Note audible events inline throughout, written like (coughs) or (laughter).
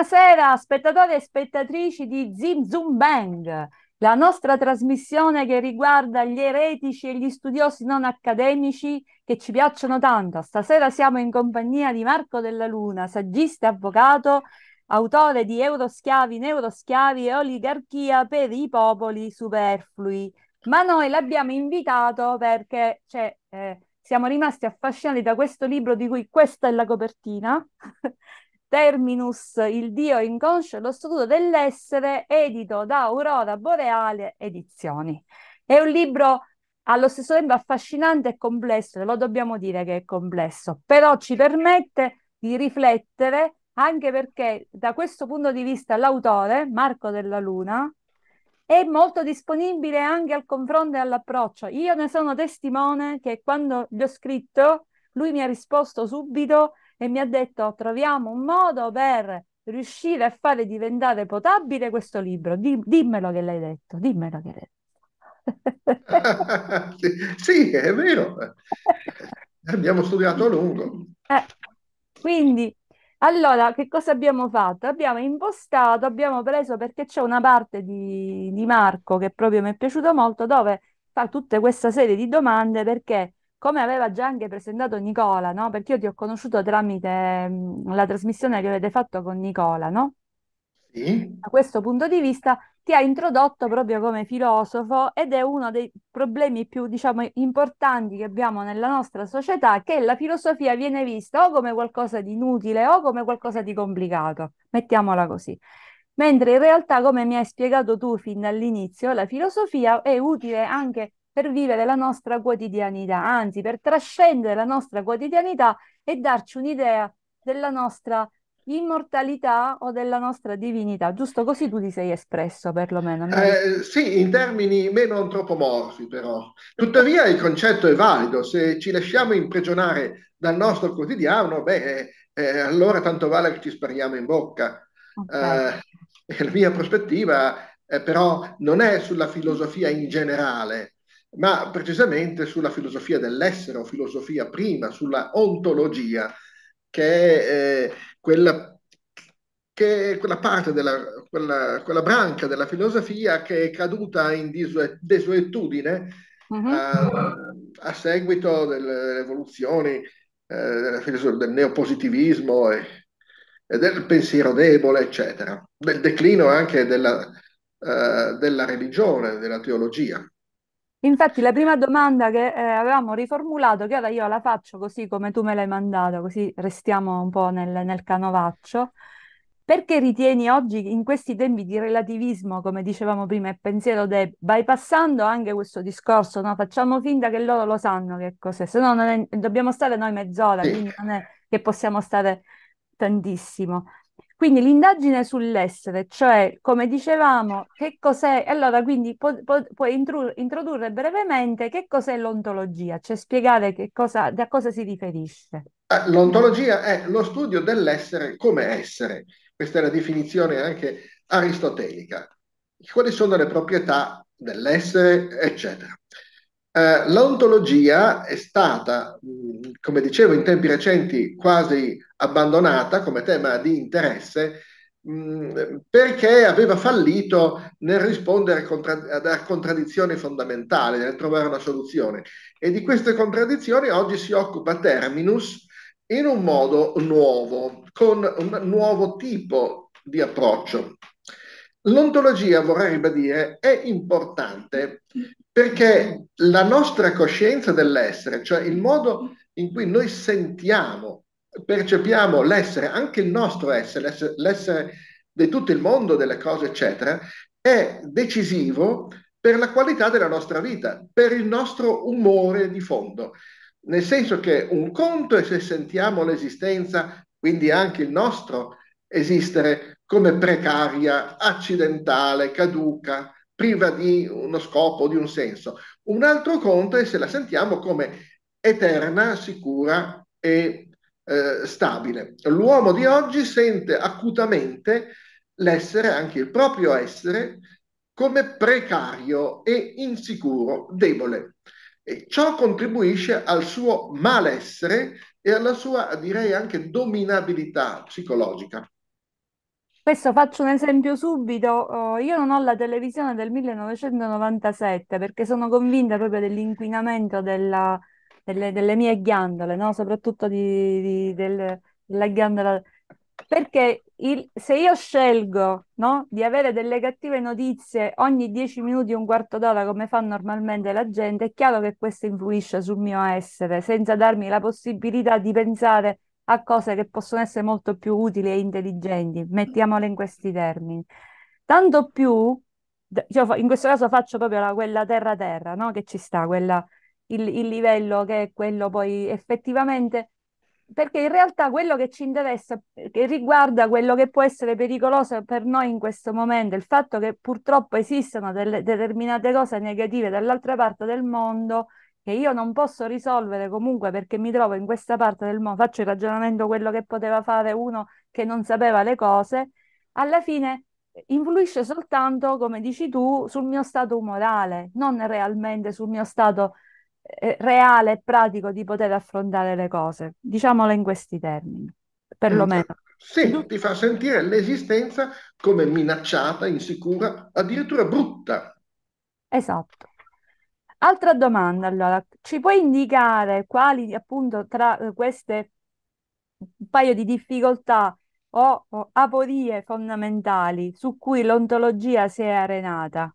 Buonasera spettatori e spettatrici di Zim Zoom Bang, la nostra trasmissione che riguarda gli eretici e gli studiosi non accademici che ci piacciono tanto. Stasera siamo in compagnia di Marco Della Luna, saggista e avvocato, autore di Euroschiavi, Neuroschiavi e Oligarchia per i popoli superflui. Ma noi l'abbiamo invitato perché cioè, eh, siamo rimasti affascinati da questo libro di cui questa è la copertina. (laughs) Terminus, il Dio inconscio e lo statuto dell'essere, edito da Aurora Boreale Edizioni. È un libro allo stesso tempo affascinante e complesso, lo dobbiamo dire che è complesso, però ci permette di riflettere anche perché da questo punto di vista l'autore, Marco della Luna, è molto disponibile anche al confronto e all'approccio. Io ne sono testimone che quando gli ho scritto, lui mi ha risposto subito e mi ha detto troviamo un modo per riuscire a fare diventare potabile questo libro. Di, dimmelo che l'hai detto, dimmelo che l'hai detto. (laughs) sì, è vero. Abbiamo studiato a lungo. Eh, quindi, allora, che cosa abbiamo fatto? Abbiamo impostato, abbiamo preso perché c'è una parte di, di Marco che proprio mi è piaciuto molto, dove fa tutta questa serie di domande perché come aveva già anche presentato Nicola, no? Perché io ti ho conosciuto tramite la trasmissione che avete fatto con Nicola, no? Sì. Da questo punto di vista ti ha introdotto proprio come filosofo ed è uno dei problemi più, diciamo, importanti che abbiamo nella nostra società, che la filosofia viene vista o come qualcosa di inutile o come qualcosa di complicato, mettiamola così. Mentre in realtà, come mi hai spiegato tu fin dall'inizio, la filosofia è utile anche per vivere la nostra quotidianità, anzi per trascendere la nostra quotidianità e darci un'idea della nostra immortalità o della nostra divinità. Giusto così tu ti sei espresso, perlomeno. Eh, sì, in termini meno antropomorfi, però. Tuttavia il concetto è valido. Se ci lasciamo imprigionare dal nostro quotidiano, beh, eh, allora tanto vale che ci spariamo in bocca. Okay. Eh, la mia prospettiva, eh, però, non è sulla filosofia in generale, ma precisamente sulla filosofia dell'essere o filosofia prima, sulla ontologia, che è eh, quella che è quella parte della quella, quella, branca della filosofia che è caduta in desuetudine uh-huh. a, a, seguito delle evoluzioni eh, del neopositivismo e, e, del pensiero debole, eccetera, del declino anche della, eh, della religione, della teologia. Infatti la prima domanda che eh, avevamo riformulato, che ora io la faccio così come tu me l'hai mandata, così restiamo un po' nel, nel canovaccio, perché ritieni oggi in questi tempi di relativismo, come dicevamo prima, e pensiero de, bypassando anche questo discorso, no? facciamo finta che loro lo sanno che cos'è, se no è, dobbiamo stare noi mezz'ora, quindi non è che possiamo stare tantissimo. Quindi l'indagine sull'essere, cioè come dicevamo, che cos'è, allora quindi pu- pu- puoi intru- introdurre brevemente che cos'è l'ontologia, cioè spiegare che cosa, da cosa si riferisce. Ah, l'ontologia è lo studio dell'essere come essere, questa è la definizione anche aristotelica. Quali sono le proprietà dell'essere, eccetera. Eh, l'ontologia è stata, mm, come dicevo in tempi recenti, quasi abbandonata come tema di interesse mm, perché aveva fallito nel rispondere a contraddizioni fondamentali, nel trovare una soluzione. E di queste contraddizioni oggi si occupa Terminus in un modo nuovo, con un nuovo tipo di approccio. L'ontologia, vorrei ribadire, è importante perché la nostra coscienza dell'essere, cioè il modo in cui noi sentiamo, percepiamo l'essere, anche il nostro essere, l'essere, l'essere di tutto il mondo, delle cose, eccetera, è decisivo per la qualità della nostra vita, per il nostro umore di fondo. Nel senso che un conto è se sentiamo l'esistenza, quindi anche il nostro esistere, come precaria, accidentale, caduca, priva di uno scopo, di un senso. Un altro conto è se la sentiamo come eterna, sicura e eh, stabile. L'uomo di oggi sente acutamente l'essere, anche il proprio essere, come precario e insicuro, debole. E ciò contribuisce al suo malessere e alla sua, direi, anche dominabilità psicologica. Questo faccio un esempio subito, uh, io non ho la televisione del 1997 perché sono convinta proprio dell'inquinamento della, delle, delle, mie ghiandole, no? soprattutto di, di, del, della ghiandola. Perché il, se io scelgo no? di avere delle cattive notizie ogni 10 minuti un quarto d'ora come fa normalmente la gente, è chiaro che questo influisce sul mio essere, senza darmi la possibilità di pensare a cose che possono essere molto più utili e intelligenti, mettiamole in questi termini. Tanto più, io cioè, in questo caso faccio proprio la, quella terra-terra, no? che ci sta, quella, il, il livello che è quello poi effettivamente perché in realtà quello che ci interessa, che riguarda quello che può essere pericoloso per noi in questo momento, il fatto che purtroppo esistano delle determinate cose negative dall'altra parte del mondo che io non posso risolvere comunque perché mi trovo in questa parte del mondo, faccio il ragionamento quello che poteva fare uno che non sapeva le cose, alla fine influisce soltanto, come dici tu, sul mio stato umorale, non realmente sul mio stato eh, reale e pratico di poter affrontare le cose. Diciamolo in questi termini, perlomeno. Sì, ti fa sentire l'esistenza come minacciata, insicura, addirittura brutta. Esatto. Altra domanda, allora, ci puoi indicare quali appunto tra eh, queste un paio di difficoltà o, o aporie fondamentali su cui l'ontologia si è arenata?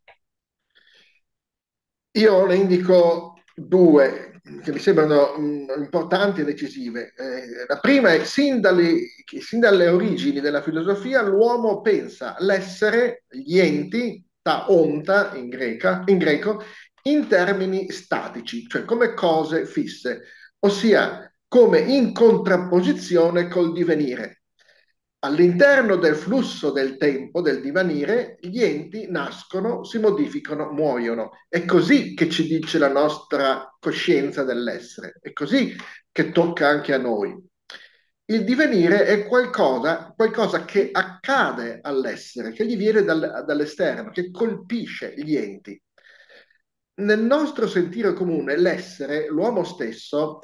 Io ne indico due che mi sembrano mh, mm, importanti e decisive. Eh, la prima è sin dalle, sin dalle origini della filosofia l'uomo pensa l'essere, gli enti, ta onta in, greca, in greco, in termini statici, cioè come cose fisse, ossia come in contrapposizione col divenire. All'interno del flusso del tempo, del divenire, gli enti nascono, si modificano, muoiono. È così che ci dice la nostra coscienza dell'essere, è così che tocca anche a noi. Il divenire è qualcosa, qualcosa che accade all'essere, che gli viene dal, dall'esterno, che colpisce gli enti nel nostro sentire comune l'essere, l'uomo stesso,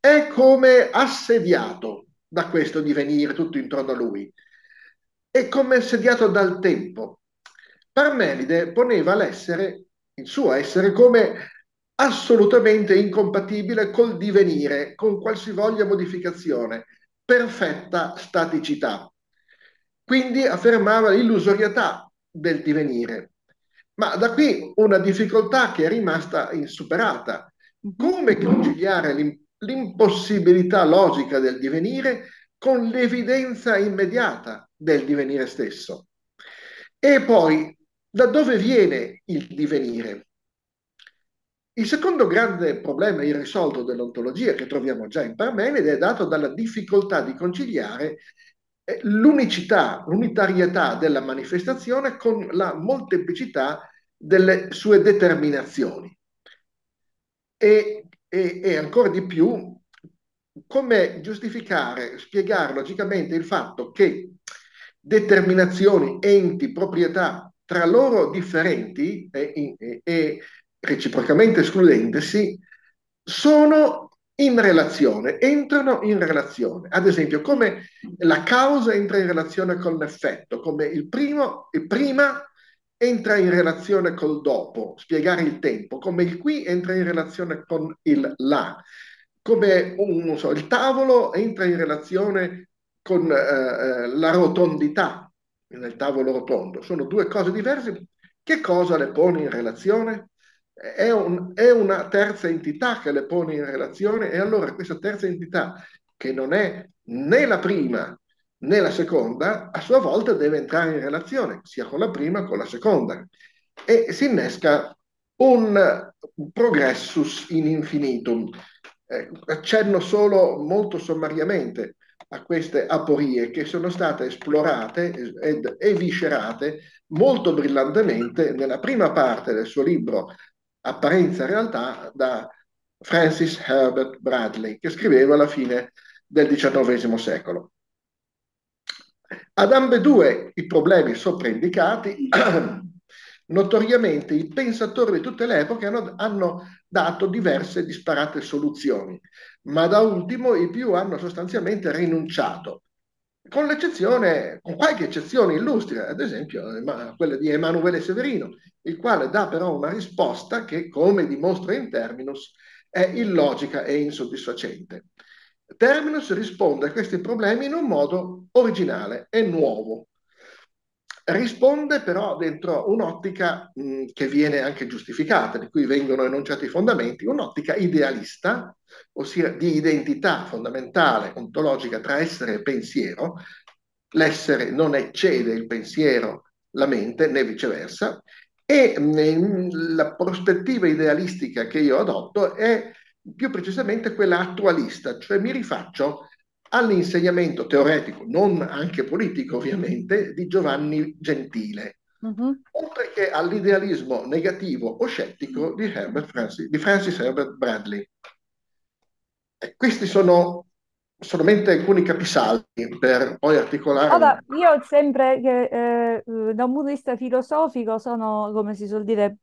è come assediato da questo divenire tutto intorno a lui, è come assediato dal tempo. Parmenide poneva l'essere, il suo essere, come assolutamente incompatibile col divenire, con qualsivoglia modificazione, perfetta staticità. Quindi affermava l'illusorietà del divenire, ma da qui una difficoltà che è rimasta insuperata. Mhm. Come conciliare l'impossibilità logica del divenire con l'evidenza immediata del divenire stesso? E poi, da dove viene il divenire? Il secondo grande problema irrisolto dell'ontologia che troviamo già in Parmenide è dato dalla difficoltà di conciliare eh, l'unicità, l'unitarietà della manifestazione con la molteplicità delle sue determinazioni. E, e, e ancora di più, come giustificare, spiegare logicamente il fatto che determinazioni, enti, proprietà tra loro differenti e, e, e reciprocamente escludendosi, sono in relazione, entrano in relazione. Ad esempio, come la causa entra in relazione con l'effetto, come il primo, e prima entra in relazione col dopo, spiegare il tempo, come il qui entra in relazione con il là, come un, so, il tavolo entra in relazione con eh, eh, la rotondità nel tavolo rotondo. Sono due cose diverse. Che cosa le pone in relazione? È, un, è una terza entità che le pone in relazione e allora questa terza entità, che non è né la prima nella seconda, a sua volta deve entrare in relazione sia con la prima che con la seconda e si innesca un progressus in infinitum. Eh, accenno solo molto sommariamente a queste aporie che sono state esplorate ed eviscerate molto brillantemente nella prima parte del suo libro Apparenza e realtà da Francis Herbert Bradley, che scriveva alla fine del XIX secolo. Ad ambedue i problemi sopra indicati, (clears throat) notoriamente i pensatori di tutte le epoche hanno, hanno dato diverse disparate soluzioni, ma da ultimo i più hanno sostanzialmente rinunciato con l'eccezione, con qualche eccezione illustre, ad esempio quella di Emanuele Severino, il quale dà però una risposta che, come dimostra in terminus, è illogica e insoddisfacente. Terminus risponde a questi problemi in un modo originale e nuovo. Risponde però dentro un'ottica mh, mm, che viene anche giustificata, di cui vengono enunciati i fondamenti, un'ottica idealista, ossia di identità fondamentale, ontologica tra essere e pensiero. L'essere non eccede il pensiero, la mente, né viceversa, e mh, mm, la prospettiva idealistica che io adotto è più precisamente quella attualista, cioè mi rifaccio all'insegnamento teoretico, non anche politico ovviamente, di Giovanni Gentile, uh-huh. oltre che all'idealismo negativo o scettico di, Francis, di Francis Herbert Bradley. E eh, questi sono solamente alcuni capisaldi per poi articolare. Allora, io sempre, che, eh, da un punto di vista filosofico, sono, come si suol dire,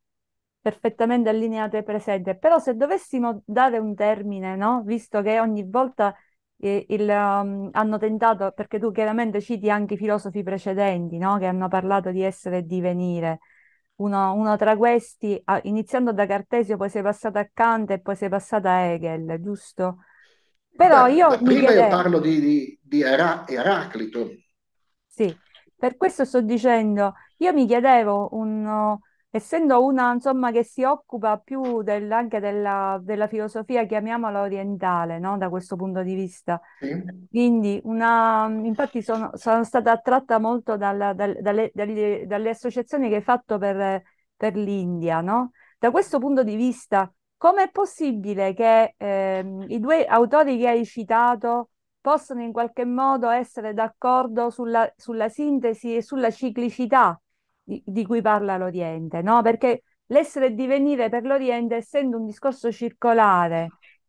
perfettamente allineato e presente, però se dovessimo dare un termine, no? visto che ogni volta eh, il, um, hanno tentato, perché tu chiaramente citi anche i filosofi precedenti no? che hanno parlato di essere e divenire, uno, uno tra questi, iniziando da Cartesio, poi sei passata a Kant e poi sei passata a Hegel, giusto? Però Beh, io... Prima chiedevo... io parlo di, di, di Era- Eraclito. Sì, per questo sto dicendo, io mi chiedevo un essendo una insomma che si occupa più del, anche della, della, filosofia, chiamiamola orientale, no? da questo punto di vista. Sì. Quindi, una, infatti, sono, sono, stata attratta molto dalla, dal, dalle, dalle, dalle, associazioni che hai fatto per, per l'India. No? Da questo punto di vista, com'è possibile che ehm, i due autori che hai citato possano in qualche modo essere d'accordo sulla, sulla sintesi e sulla ciclicità? di, di cui parla l'Oriente, no? Perché l'essere e divenire per l'Oriente, essendo un discorso circolare,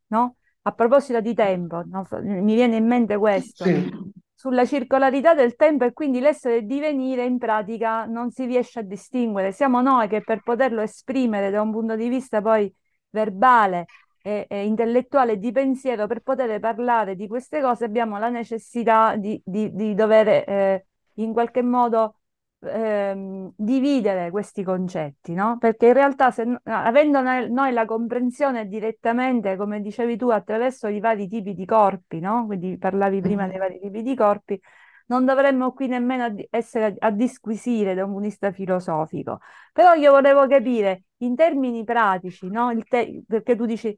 no? A proposito di tempo, no? mi viene in mente questo, sì. sulla circolarità del tempo e quindi l'essere e divenire in pratica non si riesce a distinguere. Siamo noi che per poterlo esprimere da un punto di vista poi verbale e, e intellettuale di pensiero, per poter parlare di queste cose abbiamo la necessità di, di, di dover eh, in qualche modo ehm, dividere questi concetti, no? Perché in realtà se, avendo noi la comprensione direttamente, come dicevi tu, attraverso i vari tipi di corpi, no? Quindi parlavi prima mm-hmm. dei vari tipi di corpi, non dovremmo qui nemmeno essere a disquisire da un punto di vista filosofico. Però io volevo capire in termini pratici, no? te- perché tu dici,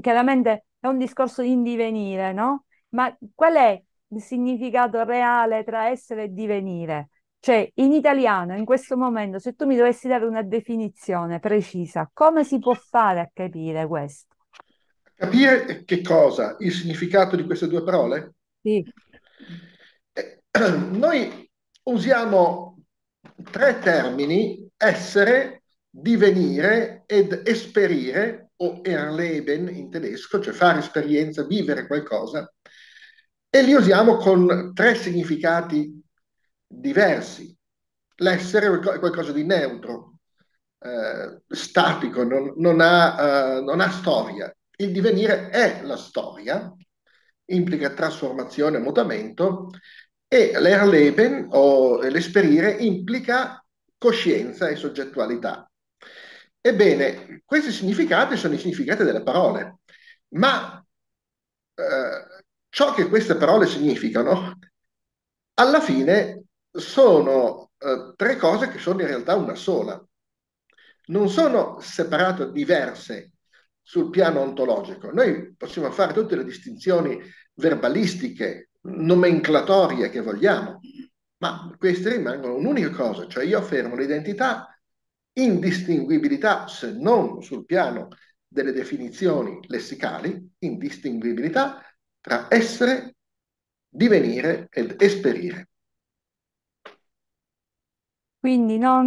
chiaramente è un discorso in divenire, no? Ma qual è il significato reale tra essere e divenire? Cioè, in italiano, in questo momento, se tu mi dovessi dare una definizione precisa, come si può fare a capire questo? Capire che cosa? Il significato di queste due parole? Sì. Eh, (clears throat) noi usiamo tre termini, essere, divenire ed esperire, o erleben in tedesco, cioè fare esperienza, vivere qualcosa, e li usiamo con tre significati diversi. L'essere è qualcosa di neutro, eh, statico, non, non, ha, eh, non ha storia. Il divenire è la storia, implica trasformazione, mutamento, e l'erleben o l'esperire implica coscienza e soggettualità. Ebbene, questi significati sono i significati delle parole, ma eh, ciò che queste parole significano alla fine sono eh, tre cose che sono in realtà una sola. Non sono separate, diverse sul piano ontologico. Noi possiamo fare tutte le distinzioni verbalistiche, nomenclatorie che vogliamo, ma queste rimangono un'unica cosa, cioè io affermo l'identità, indistinguibilità, se non sul piano delle definizioni lessicali, indistinguibilità tra essere, divenire ed esperire. Quindi non,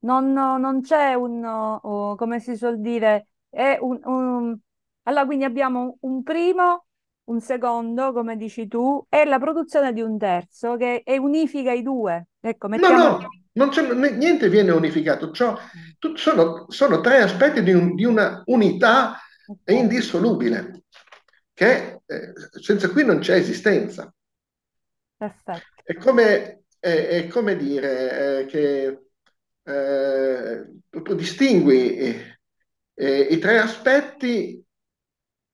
non- non c'è un, oh, come si suol dire, è un, un- Allora, quindi abbiamo un primo, un secondo, come dici tu, e la produzione di un terzo che unifica i due. Ecco, No, mettiamo... no, non niente viene unificato. Ciò- mm. sono, sono tre aspetti di, un- di una unità Ok, indissolubile, che eh, senza cui non c'è esistenza. Perfetto. È come, è, è come dire eh, che eh, tu distingui eh, eh, i tre aspetti,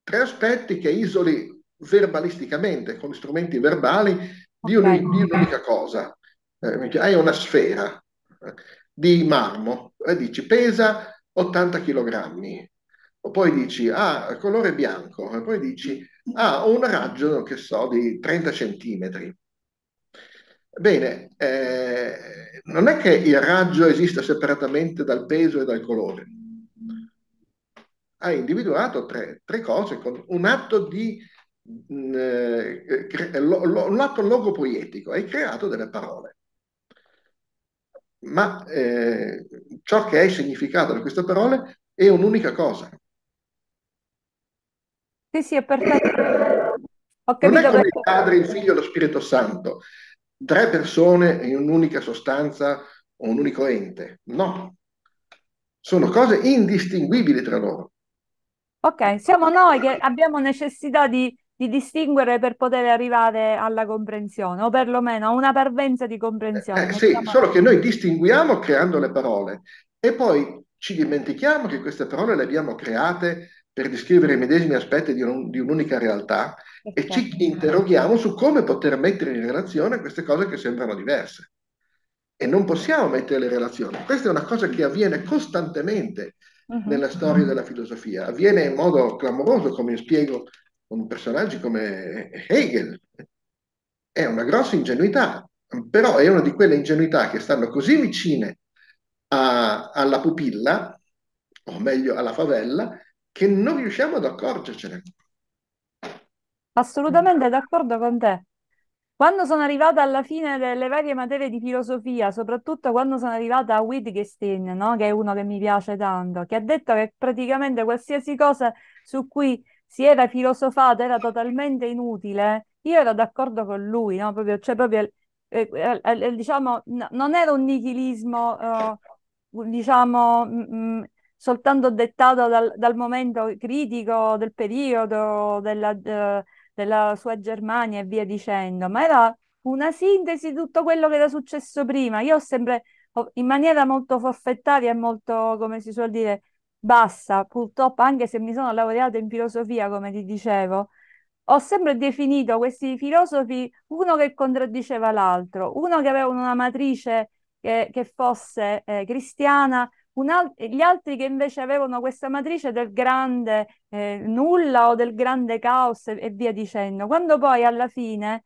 tre aspetti che isoli verbalisticamente, con strumenti verbali, di, okay. un, di un'unica cosa. Eh, hai una sfera eh, di marmo e dici pesa 80 kg, poi dici ah, colore bianco, poi dici ha ah, un raggio che so di 30 cm. Bene, eh, non è che il raggio esista separatamente dal peso e dal colore. Hai individuato tre, tre cose con un atto di mm, eh, un atto logopoietico, hai creato delle parole. Ma eh, ciò che è significato di queste parole è un'unica cosa. Sì, sì, è perfetto. Ho non è come il padre, il figlio e lo Spirito Santo, tre persone in un'unica sostanza o un unico ente. No, sono cose indistinguibili tra loro. Ok, siamo noi che abbiamo necessità di, di distinguere per poter arrivare alla comprensione, o perlomeno a una parvenza di comprensione. Eh, eh, sì, diciamo... solo che noi distinguiamo creando le parole e poi ci dimentichiamo che queste parole le abbiamo create per descrivere i medesimi aspetti di, un, di un'unica realtà e ci interroghiamo su come poter mettere in relazione queste cose che sembrano diverse. E non possiamo mettere in relazione. Questa è una cosa che avviene costantemente mm-hmm. nella storia della filosofia. Avviene in modo clamoroso, come spiego con personaggi come Hegel. È una grossa ingenuità, però è una di quelle ingenuità che stanno così vicine a, alla pupilla, o meglio alla favella, che non riusciamo ad accorgercene. Assolutamente d'accordo con te. Quando sono arrivata alla fine delle varie materie di filosofia, soprattutto quando sono arrivata a Wittgenstein, no? che è uno che mi piace tanto, che ha detto che praticamente qualsiasi cosa su cui si era filosofato era totalmente inutile, io ero d'accordo con lui, no? proprio, cioè proprio eh, eh, eh, diciamo, no, non era un nichilismo, eh, diciamo, mh, mm, mm, soltanto dettata dal, dal momento critico del periodo, della, de, eh, della sua Germania e via dicendo, ma era una sintesi di tutto quello che era successo prima. Io ho sempre, in maniera molto forfettaria e molto, come si suol dire, bassa, purtroppo, anche se mi sono laureata in filosofia, come ti dicevo, ho sempre definito questi filosofi uno che contraddiceva l'altro, uno che aveva una matrice che, che fosse eh, cristiana, al- gli altri che invece avevano questa matrice del grande eh, nulla o del grande caos e-, e via dicendo. Quando poi alla fine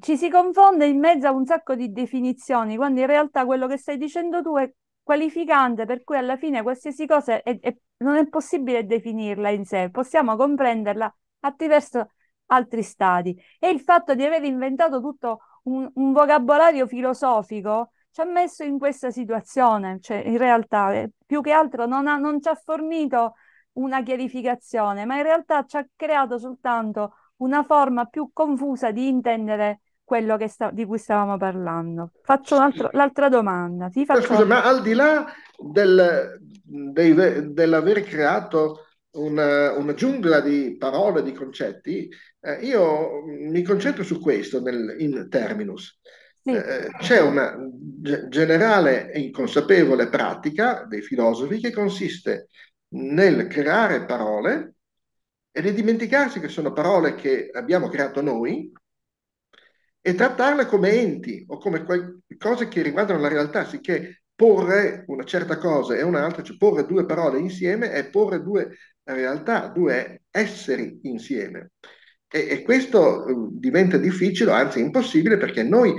ci si confonde in mezzo a un sacco di definizioni, quando in realtà quello che stai dicendo tu è qualificante, per cui alla fine qualsiasi cosa è, è, non è possibile definirla in sé, possiamo comprenderla attraverso altri stati. E il fatto di aver inventato tutto un, un vocabolario filosofico ci ha messo in questa situazione, cioè in realtà eh, più che altro non, ha, non ci ha fornito una chiarificazione, ma in realtà ci ha creato soltanto una forma più confusa di intendere quello sta, di cui stavamo parlando. Faccio altro, l'altra domanda. Ti faccio... Scusa, ma al di là del, dei, dell'aver creato una, una, giungla di parole, di concetti, eh, io mi concentro su questo nel, in terminus. Eh, c'è una generale e inconsapevole pratica dei filosofi che consiste nel creare parole e nel dimenticarsi che sono parole che abbiamo creato noi e trattarle come enti o come cose che riguardano la realtà, sicché porre una certa cosa e un'altra, cioè porre due parole insieme è porre due realtà, due esseri insieme. E, e questo uhm, diventa difficile, anzi impossibile, perché noi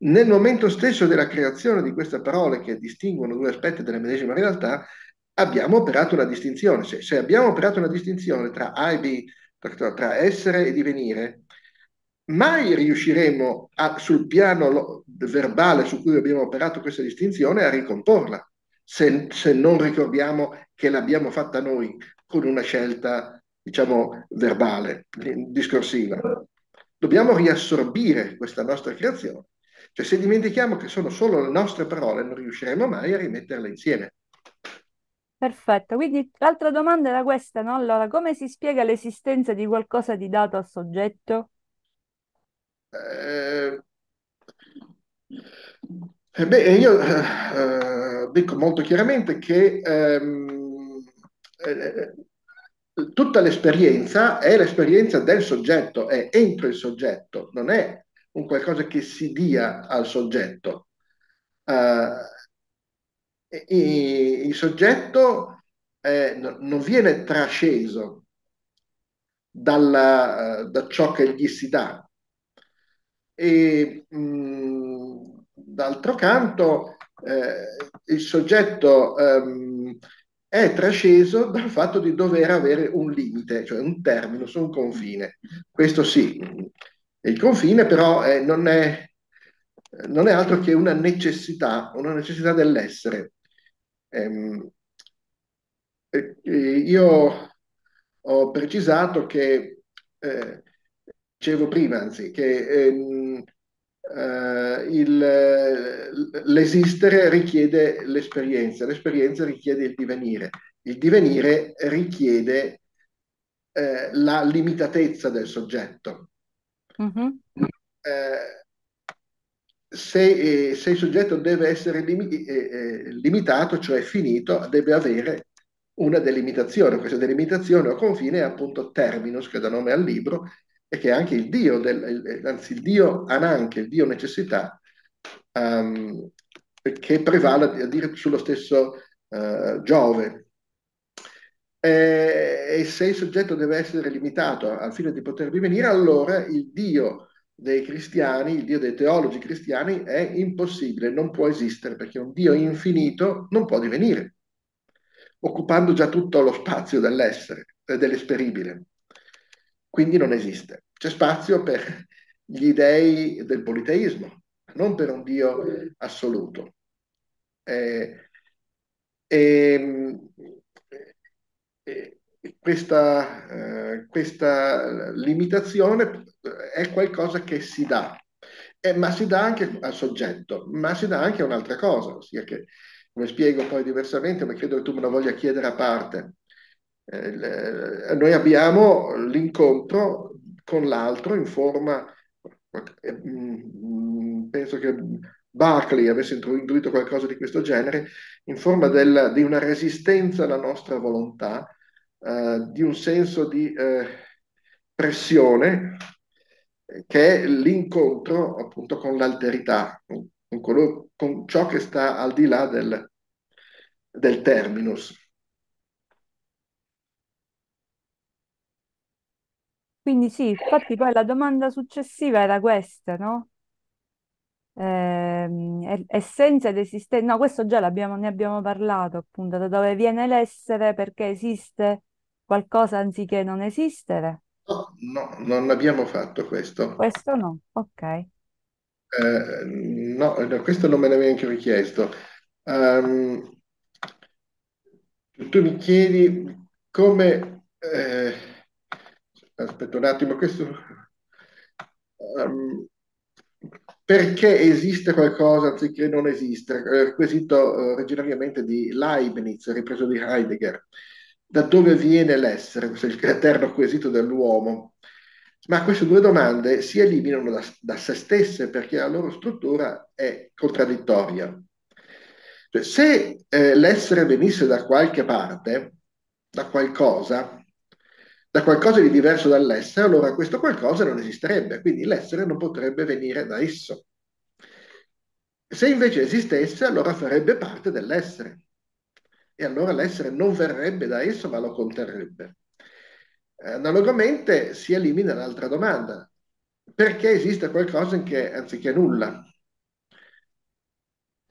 nel momento stesso della creazione di queste parole che distinguono due aspetti della medesima realtà, abbiamo operato una distinzione. Se, se abbiamo operato una distinzione tra A e B, tra, essere e divenire, mai riusciremo a, sul piano verbale su cui abbiamo operato questa distinzione a ricomporla, se, se non ricordiamo che l'abbiamo fatta noi con una scelta, diciamo, verbale, discorsiva. Dobbiamo riassorbire questa nostra creazione cioè se dimentichiamo che sono solo le nostre parole non riusciremo mai a rimetterle insieme. Perfetto, quindi l'altra domanda era questa, no? Allora, come si spiega l'esistenza di qualcosa di dato al soggetto? Eh, eh, beh, io eh, dico molto chiaramente che ehm, eh, eh, tutta l'esperienza è l'esperienza del soggetto, è entro il soggetto, non è un qualcosa che si dia al soggetto. Uh, e, e il soggetto eh, no, non viene trasceso dalla, uh, eh, da ciò che gli si dà. E mh, mm, d'altro canto eh, il soggetto um, è trasceso dal fatto di dover avere un limite, cioè un termine, su un confine. Questo sì, il confine però eh, non, è, non, è, altro che una necessità, una necessità dell'essere. Ehm, io ho precisato che, eh, dicevo prima anzi, che ehm, eh, il, l'esistere richiede l'esperienza, l'esperienza richiede il divenire, il divenire richiede eh, la limitatezza del soggetto. Uh-huh. se, eh, se, il soggetto deve essere limi- eh, eh, limitato, cioè finito, deve avere una delimitazione. Questa delimitazione o confine è appunto Terminus, che dà nome al libro, e che è anche il dio, del, anzi il dio ananche, il dio necessità, um, che prevale a dire sullo stesso uh, Giove, eh, e se il soggetto deve essere limitato al fine di poter divenire, allora il Dio dei cristiani, il Dio dei teologi cristiani è impossibile, non può esistere perché un Dio infinito non può divenire, occupando già tutto lo spazio dell'essere, eh, dell'esperibile. Quindi non esiste. C'è spazio per gli dei del politeismo, non per un Dio assoluto. Eh, eh, questa, eh, questa, limitazione eh, è qualcosa che si dà, eh, ma si dà anche al soggetto, ma si dà anche a un'altra cosa, ossia che, come spiego poi diversamente, ma credo che tu me la voglia chiedere a parte, eh, le, eh, noi abbiamo l'incontro con l'altro in forma, eh, mm, penso che Barclay avesse intuito qualcosa di questo genere, in forma del, di una resistenza alla nostra volontà, eh, di un senso di eh, pressione eh, che è l'incontro appunto con l'alterità, con, color, con ciò che sta al di là del, del terminus. Quindi sì, infatti poi la domanda successiva era questa, no? Eh, essenza ed esistenza, no, questo già ne abbiamo parlato appunto, da dove viene l'essere, perché esiste qualcosa anziché non esistere? No, no non abbiamo fatto questo. Questo no, ok. Eh, no, no, questo non me l'avevi anche richiesto. Um, tu mi chiedi come... Eh, aspetta un attimo, questo... Um, perché esiste qualcosa anziché non esistere? Eh, quesito eh, originariamente di Leibniz, ripreso di Heidegger da dove viene l'essere, questo è il eterno quesito dell'uomo. Ma queste due domande si eliminano da, da se stesse perché la loro struttura è contraddittoria. Cioè, se eh, l'essere venisse da qualche parte, da qualcosa, da qualcosa di diverso dall'essere, allora questo qualcosa non esisterebbe, quindi l'essere non potrebbe venire da esso. Se invece esistesse, allora farebbe parte dell'essere e allora l'essere non verrebbe da esso ma lo conterrebbe. Analogamente si elimina l'altra domanda. Perché esiste qualcosa che, anziché nulla?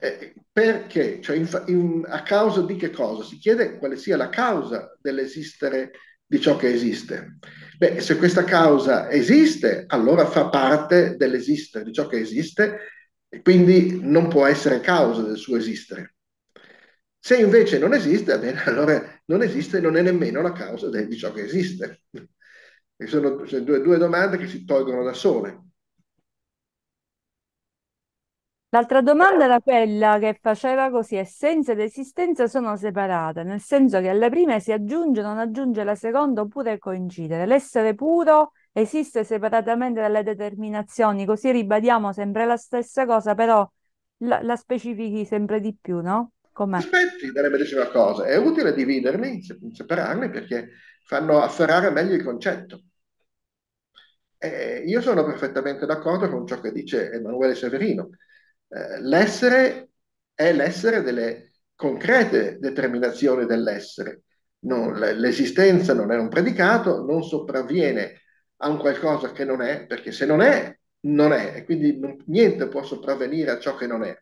Eh, perché? Cioè, in, in, a causa di che cosa? Si chiede quale sia la causa dell'esistere di ciò che esiste. Beh, se questa causa esiste, allora fa parte dell'esistere di ciò che esiste e quindi non può essere causa del suo esistere. Se invece non esiste, bene, (laughs) allora non esiste e non è nemmeno la causa di ciò che esiste. E sono, sono due, due domande che si tolgono da sole. L'altra domanda era quella che faceva così, essenza ed esistenza sono separate, nel senso che alla prima si aggiunge o non aggiunge la seconda oppure coincidere. L'essere puro esiste separatamente dalle determinazioni, così ribadiamo sempre la stessa cosa, però la, la specifichi sempre di più, no? Com'è? Aspetti delle medesime cose. È utile dividerli, separarli perché fanno afferrare meglio il concetto. Eh, io sono perfettamente d'accordo con ciò che dice Emanuele Severino. Eh, l'essere è l'essere delle concrete determinazioni dell'essere. Non, l'esistenza non è un predicato, non sopravviene a un qualcosa che non è, perché se non è, non è, e quindi non, niente può sopravvenire a ciò che non è.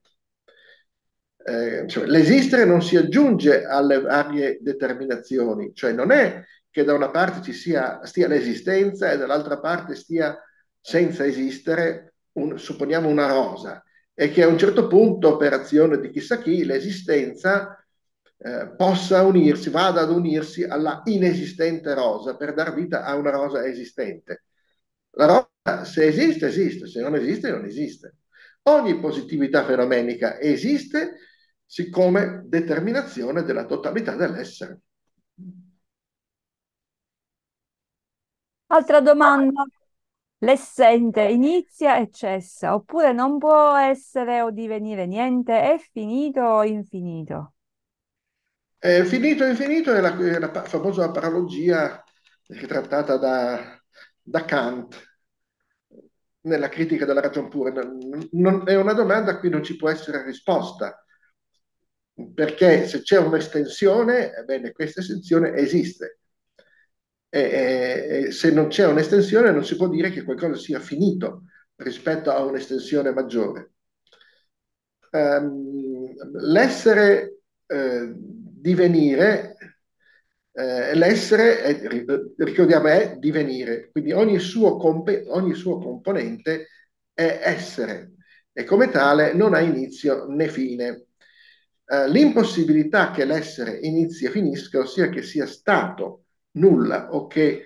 Eh, cioè, l'esistere non si aggiunge alle varie determinazioni, cioè non è che da una parte ci sia, stia l'esistenza e dall'altra parte stia senza esistere, un, supponiamo una rosa, e che a un certo punto, per azione di chissà chi, l'esistenza eh, possa unirsi, vada ad unirsi alla inesistente rosa per dar vita a una rosa esistente. La rosa, se esiste, esiste, se non esiste, non esiste. Ogni positività fenomenica esiste siccome determinazione della totalità dell'essere. Altra domanda. L'essente inizia e cessa, oppure non può essere o divenire niente, è finito o infinito? È finito e infinito è la, è la famosa paralogia ritrattata da, da Kant, nella critica della ragion pura. Non, non, è una domanda a cui non ci può essere risposta, perché se c'è un'estensione, ebbene, questa estensione esiste. E, e, se non c'è un'estensione non si può dire che qualcosa sia finito rispetto a un'estensione maggiore. Um, l'essere eh, divenire, eh, l'essere, è, ricordiamo, è divenire, quindi ogni suo, comp- ogni suo componente è essere e come tale non ha inizio né fine. Eh, l'impossibilità che l'essere inizi e finisca, ossia che sia stato nulla o che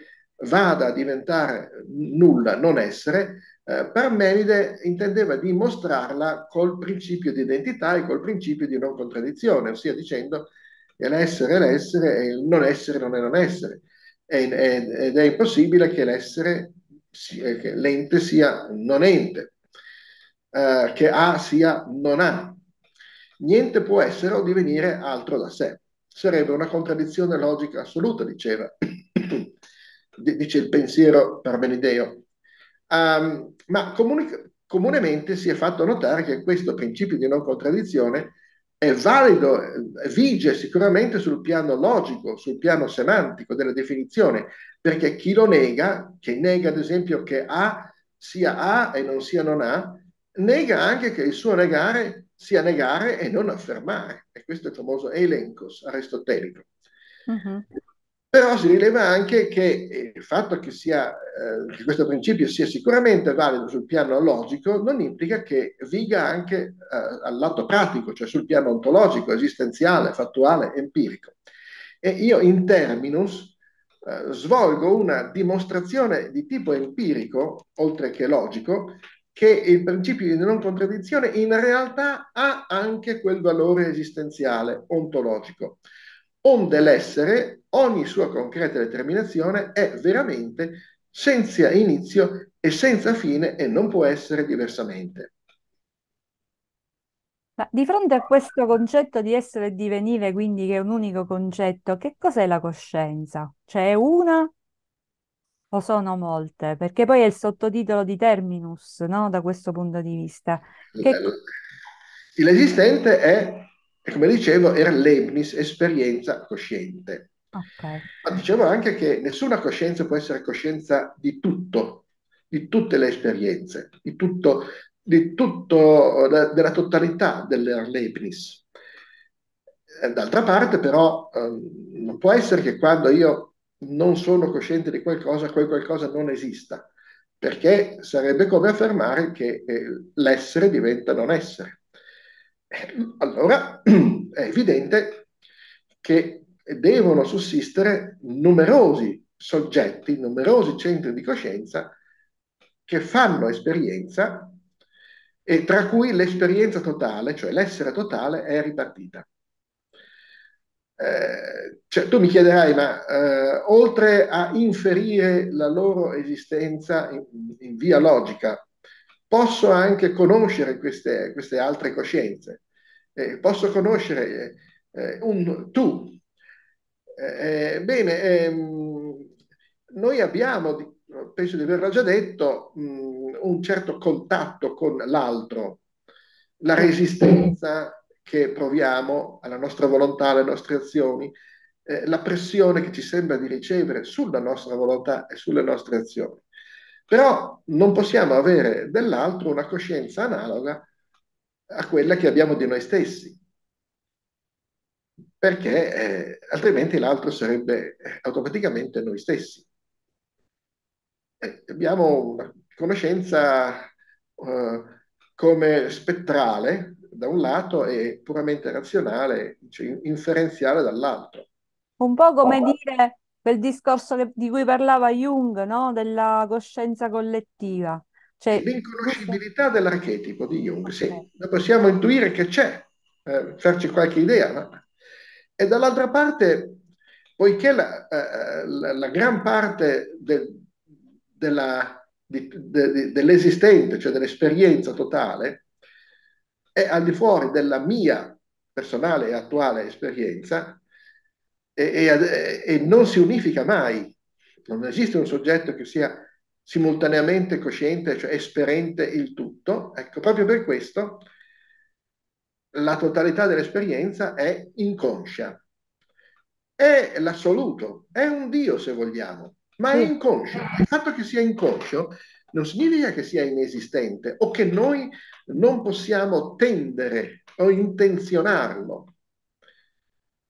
vada a diventare nulla, non essere, eh, Parmenide intendeva dimostrarla col principio di identità e col principio di non contraddizione, ossia dicendo che l'essere è l'essere e il non essere non è non essere, ed è impossibile che l'essere, che l'ente sia non ente, eh, che ha sia non ha, Niente può essere o divenire altro da sé. Sarebbe una contraddizione logica assoluta, diceva, (clears throat) dice il pensiero parmenideo. Um, ehm, ma comuni- comunemente si è fatto notare che questo principio di non contraddizione è valido, eh, vige sicuramente sul piano logico, sul piano semantico della definizione, perché chi lo nega, che nega ad esempio che A sia A e non sia non A, nega anche che il suo negare sia negare e non affermare. E questo è il famoso elencos aristotelico. Uh-huh. Però si rileva anche che eh, il fatto che, sia, eh, che, questo principio sia sicuramente valido sul piano logico non implica che viga anche eh, al lato pratico, cioè sul piano ontologico, esistenziale, fattuale, empirico. E io in terminus eh, svolgo una dimostrazione di tipo empirico, oltre che logico, che il principio di non contraddizione in realtà ha anche quel valore esistenziale, ontologico, onde l'essere, ogni sua concreta determinazione è veramente senza inizio e senza fine e non può essere diversamente. Ma di fronte a questo concetto di essere e divenire, quindi che è un unico concetto, che cos'è la coscienza? Cioè è una o sono molte, perché poi è il sottotitolo di Terminus, no? Da questo punto di vista. Che... L'esistente è, come dicevo, era Leibniz, esperienza cosciente. Okay. Ma dicevo anche che nessuna coscienza può essere coscienza di tutto, di tutte le esperienze, di tutto, di tutto eh, della totalità del Leibniz. Eh, d'altra parte però ehm, non può essere che quando io non sono cosciente di qualcosa, quel qualcosa non esista, perché sarebbe come affermare che eh, l'essere diventa non essere. Eh, allora (clears throat) è evidente che devono sussistere numerosi soggetti, numerosi centri di coscienza che fanno esperienza e tra cui l'esperienza totale, cioè l'essere totale, è ripartita. Eh, cioè, tu mi chiederai, ma eh, oltre a inferire la loro esistenza in, in via logica, posso anche conoscere queste, queste altre coscienze, eh, posso conoscere eh, un tu. Eh, bene, ehm, noi abbiamo, penso di averlo già detto, mh, mm, un certo contatto con l'altro, la resistenza che proviamo alla nostra volontà, alle nostre azioni, eh, la pressione che ci sembra di ricevere sulla nostra volontà e sulle nostre azioni. Però non possiamo avere dell'altro una coscienza analoga a quella che abbiamo di noi stessi, perché eh, altrimenti l'altro sarebbe eh, automaticamente noi stessi. Eh, abbiamo una conoscenza eh, come spettrale da un lato e puramente razionale, cioè inferenziale dall'altro. Un po' come oh, dire quel discorso di cui parlava Jung, no? della coscienza collettiva. Cioè... L'inconoscibilità dell'archetipo di Jung, okay. sì. Noi possiamo intuire che c'è, eh, farci qualche idea. No? E dall'altra parte, poiché la, eh, la, la gran parte de, della, di, de, de, dell'esistente, cioè dell'esperienza totale, è al di fuori della mia personale e attuale esperienza e, e, e non si unifica mai. Non esiste un soggetto che sia simultaneamente cosciente, cioè esperente il tutto. Ecco, proprio per questo la totalità dell'esperienza è inconscia. È l'assoluto, è un Dio se vogliamo, ma è inconscio. Il fatto che sia inconscio non significa che sia inesistente o che noi non possiamo tendere o intenzionarlo.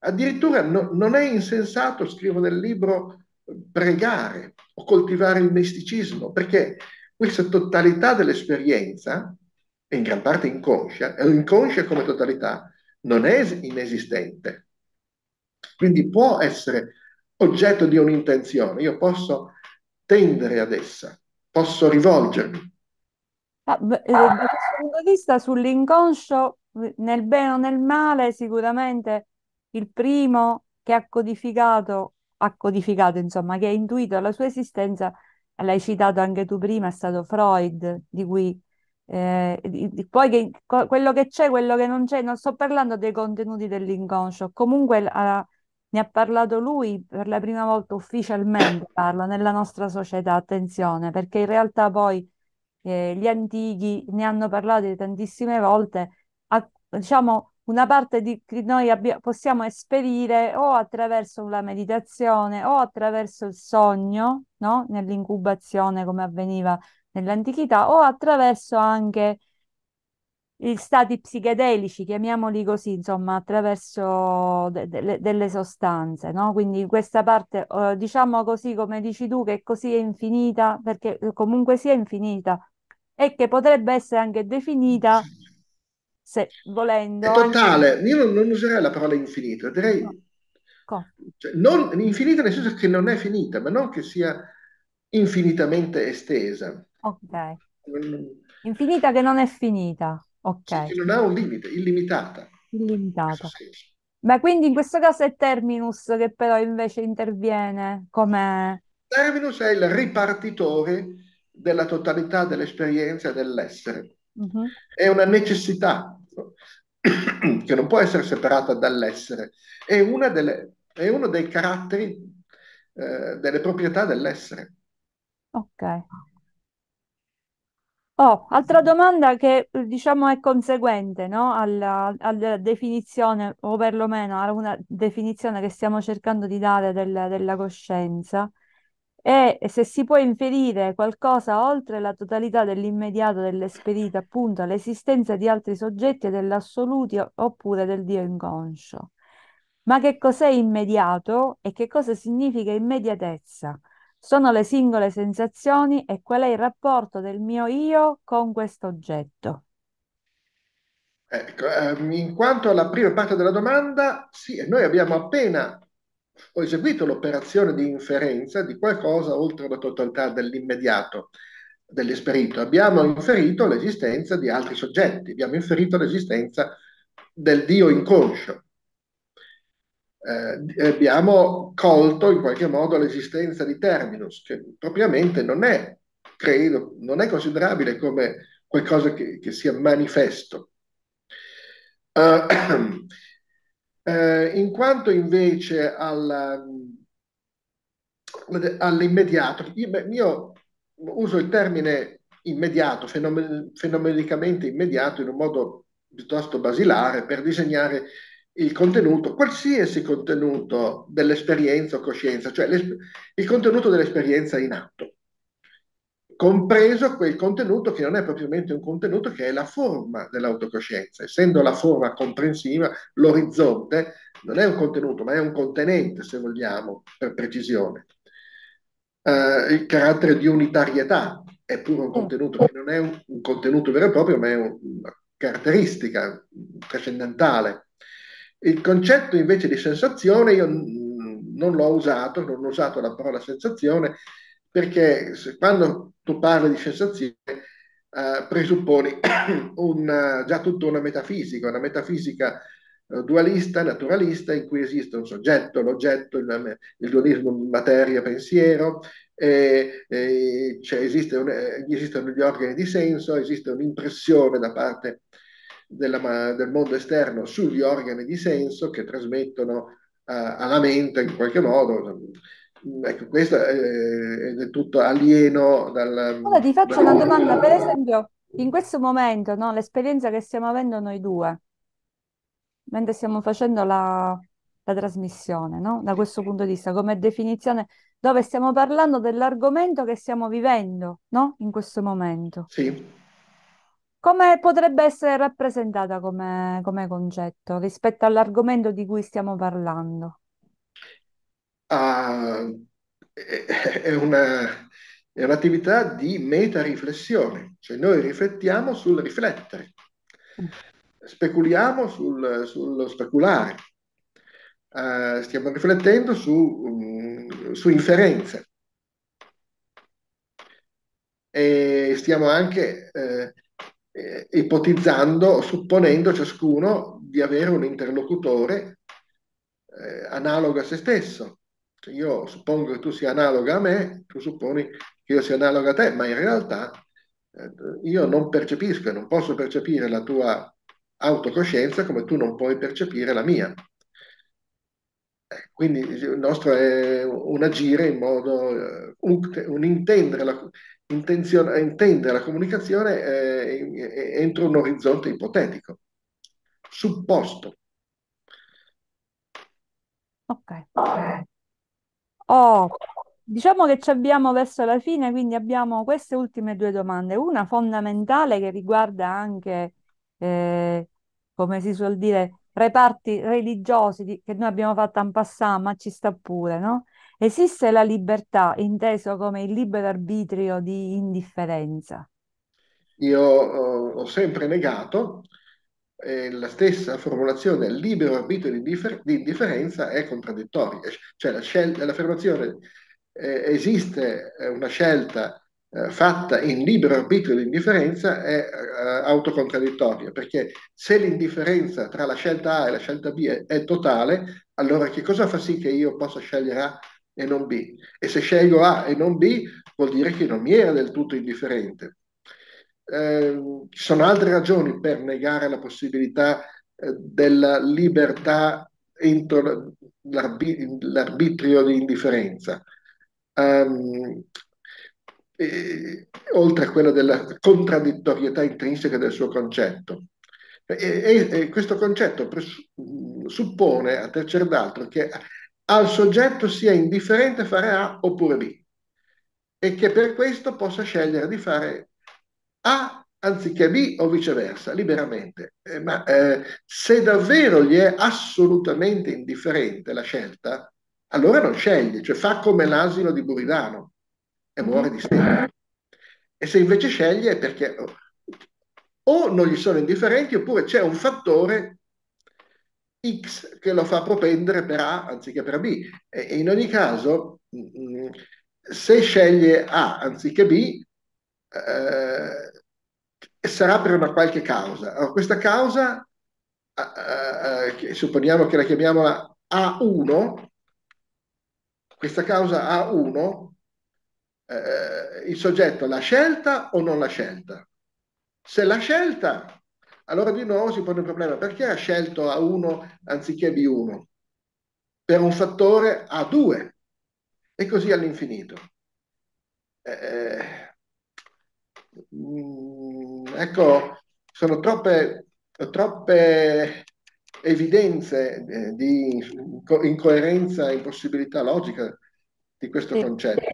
Addirittura no, non è insensato, scrivo nel libro, eh, pregare o coltivare il misticismo, perché questa totalità dell'esperienza, in gran parte inconscia, è inconscia come totalità, non è inesistente. Quindi può essere oggetto di un'intenzione, io posso tendere ad essa posso rivolgermi. Ah, beh, eh, dal punto di vista, sull'inconscio, nel bene o nel male, sicuramente il primo che ha codificato, ha codificato, insomma, che ha intuito la sua esistenza, l'hai citato anche tu prima, è stato Freud, di cui eh, di, poi che, quello che c'è, quello che non c'è, non sto parlando dei contenuti dell'inconscio, comunque la, ne ha parlato lui per la prima volta ufficialmente, parla nella nostra società, attenzione, perché in realtà poi eh, gli antichi ne hanno parlato tantissime volte, a, diciamo una parte di noi abbia, possiamo esperire o attraverso la meditazione o attraverso il sogno, no? nell'incubazione come avveniva nell'antichità, o attraverso anche stati psichedelici, chiamiamoli così, insomma, attraverso de- de- delle sostanze, no? Quindi questa parte, eh, diciamo così, come dici tu, che così è infinita, perché eh, comunque sia infinita, e che potrebbe essere anche definita, se volendo... È totale, anche... io non, userei la parola infinita, direi... No. Cioè, non, infinita nel senso che non è finita, ma non che sia infinitamente estesa. Ok. Infinita che non è finita. Okay. che non ha un limite, illimitata. Illimitata. Ma quindi in questo caso è Terminus che però invece interviene come... Terminus è il ripartitore della totalità dell'esperienza dell'essere. Uh-huh. È una necessità (coughs) che non può essere separata dall'essere. È, delle, è uno dei caratteri, eh, delle proprietà dell'essere. Ok. Oh, altra domanda che eh, diciamo è conseguente, no? alla, alla definizione, o perlomeno a una definizione che stiamo cercando di dare del- della coscienza, è se si può inferire qualcosa oltre la totalità dell'immediato dell'esperito, appunto, all'esistenza di altri soggetti e dell'assoluto oppure del Dio inconscio. Ma che cos'è immediato e che cosa significa immediatezza? Sono le singole sensazioni e qual è il rapporto del mio io con questo oggetto? Ecco, ehm, in quanto alla prima parte della domanda, sì, noi abbiamo appena ho eseguito l'operazione di inferenza di qualcosa oltre la totalità dell'immediato, dell'esperito. Abbiamo inferito l'esistenza di altri soggetti, abbiamo inferito l'esistenza del Dio inconscio eh, abbiamo colto in qualche modo l'esistenza di Terminus, che propriamente non è, credo, non è considerabile come qualcosa che, che sia manifesto. Uh, (clears throat) eh, in quanto invece alla, um, all'immediato, io, io, uso il termine immediato, fenomen- fenomenicamente immediato, in un modo piuttosto basilare, per disegnare il contenuto, qualsiasi contenuto dell'esperienza o coscienza, cioè il contenuto dell'esperienza in atto, compreso quel contenuto che non è propriamente un contenuto, che è la forma dell'autocoscienza. Essendo la forma comprensiva, l'orizzonte non è un contenuto, ma è un contenente, se vogliamo, per precisione. Uh, il carattere di unitarietà è pure un contenuto che non è un, un contenuto vero e proprio, ma è un, una caratteristica trascendentale il concetto invece di sensazione io non l'ho usato, non ho usato la parola sensazione, perché se, quando tu parli di sensazione eh, presupponi (coughs) una, già tutta una metafisica, una metafisica eh, dualista, naturalista, in cui esiste un soggetto, l'oggetto, il, il dualismo materia-pensiero, e, e, cioè esiste un, eh, esistono gli organi di senso, esiste un'impressione da parte della, del mondo esterno sugli organi di senso che trasmettono uh, alla mente in qualche modo. Ecco, questo è, è tutto alieno dal... Ora ti faccio dal... una domanda, per esempio, in questo momento, no, l'esperienza che stiamo avendo noi due, mentre stiamo facendo la, la trasmissione, no? da questo punto di vista, come definizione, dove stiamo parlando dell'argomento che stiamo vivendo no? in questo momento. Sì. Come potrebbe essere rappresentata come, come concetto rispetto all'argomento di cui stiamo parlando? Uh, è, una, è un'attività di meta-riflessione, cioè noi riflettiamo sul riflettere, speculiamo sul, sullo speculare, uh, stiamo riflettendo su, um, su inferenze e stiamo anche eh, eh, ipotizzando, supponendo ciascuno di avere un interlocutore eh, analogo a se stesso. Cioè io suppongo che tu sia analogo a me, tu supponi che io sia analogo a te, ma in realtà eh, io non percepisco e non posso percepire la tua autocoscienza come tu non puoi percepire la mia. Eh, quindi il nostro è un agire in modo, eh, un, un intendere la, intenzion- intende la comunicazione eh, entro un orizzonte ipotetico, supposto. Ok. Eh. Oh, diciamo che ci abbiamo verso la fine, quindi abbiamo queste ultime due domande. Una fondamentale che riguarda anche, eh, come si suol dire, reparti religiosi di, che noi abbiamo fatto un passato, ma ci sta pure, no? Esiste la libertà inteso come il libero arbitrio di indifferenza? Io oh, ho sempre negato eh, la stessa formulazione libero arbitrio di, differ- di indifferenza è contraddittoria, eh, cioè la scel- l'affermazione eh, esiste eh, una scelta eh, fatta in libero arbitrio di indifferenza è autocontraddittoria, perché se l'indifferenza tra la scelta A e la scelta B è, è totale, allora che cosa fa sì che io possa scegliere A e non B. E se scelgo A e non B vuol dire che non mi era del tutto indifferente. Eh, ci sono altre ragioni per negare la possibilità eh, della libertà entro l'arbi- l'arbitrio di indifferenza. Um, e, oltre a quella della contraddittorietà intrinseca del suo concetto. E, e, e questo concetto presu- mm, suppone a Tecer d'altro che al soggetto sia indifferente fare A oppure B e che per questo possa scegliere di fare A anziché B o viceversa, liberamente. Eh, ma eh, se davvero gli è assolutamente indifferente la scelta, allora non sceglie, cioè fa come l'asino di Buridano e muore di sete. E se invece sceglie è perché o non gli sono indifferenti oppure c'è un fattore X che lo fa propendere per A anziché per B. E, in ogni caso, mm, mm, se sceglie A anziché B, eh, sarà per una qualche causa. Allora, questa causa, eh, eh, eh che supponiamo che la chiamiamo A1, questa causa A1, eh, il soggetto l'ha scelta o non l'ha scelta? Se l'ha scelta, allora di nuovo si pone il problema perché ha scelto A1 anziché B1 per un fattore A2 e così all'infinito. Eh, eh mm, ecco, sono troppe, troppe evidenze eh, di incoerenza e impossibilità logica di questo sì. concetto.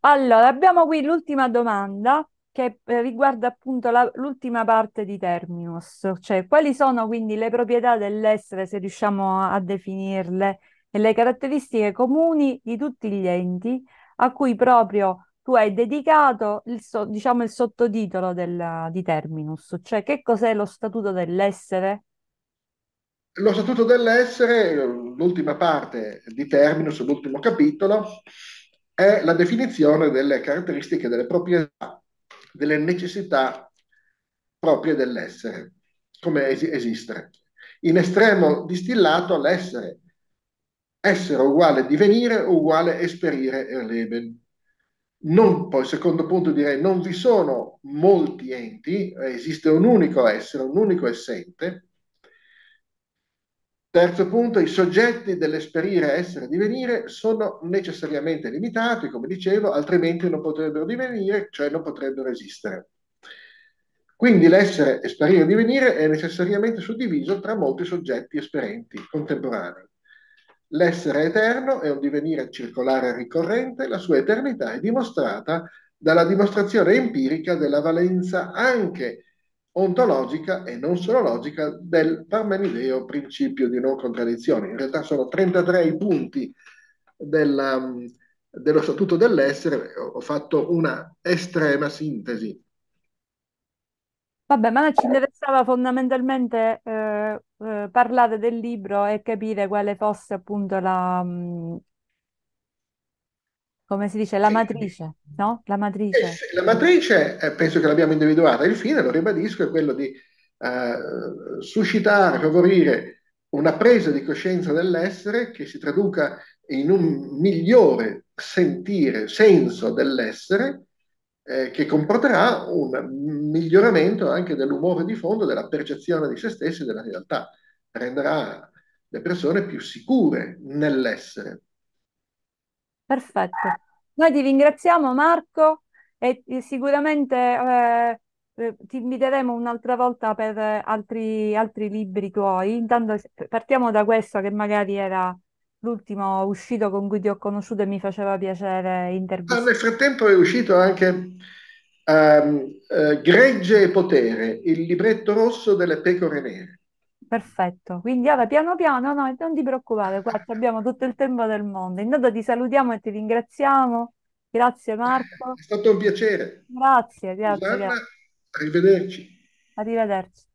Allora, abbiamo qui l'ultima domanda che eh, riguarda appunto la, l'ultima parte di Terminus, cioè quali sono quindi le proprietà dell'essere, se riusciamo a definirle, e le caratteristiche comuni di tutti gli enti a cui proprio tu hai dedicato il, so, diciamo, il sottotitolo del, di Terminus, cioè che cos'è lo statuto dell'essere? Lo statuto dell'essere, l'ultima parte di Terminus, l'ultimo capitolo, è la definizione delle caratteristiche, delle proprietà delle necessità proprie dell'essere, come es- esistere. In estremo distillato l'essere, essere uguale divenire uguale esperire erleben. Non, poi, secondo punto direi, non vi sono molti enti, esiste un unico essere, un unico essente, Terzo punto, i soggetti dell'esperire essere divenire sono necessariamente limitati, come dicevo, altrimenti non potrebbero divenire, cioè non potrebbero esistere. Quindi l'essere esperire e divenire è necessariamente suddiviso tra molti soggetti esperenti contemporanei. L'essere eterno è un divenire circolare ricorrente, la sua eternità è dimostrata dalla dimostrazione empirica della valenza anche di ontologica e non solo logica del parmenideo principio di non contraddizione. In realtà sono 33 i punti della, mm, dello statuto dell'essere, ho fatto una estrema sintesi. Vabbè, ma ci interessava fondamentalmente eh, eh, parlare del libro e capire quale fosse appunto la, mm, come si dice, la matrice, no? La matrice. La matrice, eh, penso che l'abbiamo individuata, il fine, lo ribadisco, è quello di eh, suscitare, favorire una presa di coscienza dell'essere che si traduca in un migliore sentire, senso dell'essere, eh, che comporterà un miglioramento anche dell'umore di fondo, della percezione di se stessi e della realtà, renderà le persone più sicure nell'essere. Perfetto. Noi ti ringraziamo Marco e sicuramente eh, eh, ti inviteremo un'altra volta per altri, altri, libri tuoi. Intanto partiamo da questo che magari era l'ultimo uscito con cui ti ho conosciuto e mi faceva piacere intervistare. Nel frattempo è uscito anche um, uh, Gregge e Potere, il libretto rosso delle pecore nere. Perfetto, quindi vabbè, piano piano, no, non ti preoccupare, qua abbiamo tutto il tempo del mondo. Intanto ti salutiamo e ti ringraziamo. Grazie Marco. È stato un piacere. Grazie, grazie. Susanna, grazie. Arrivederci. Arrivederci.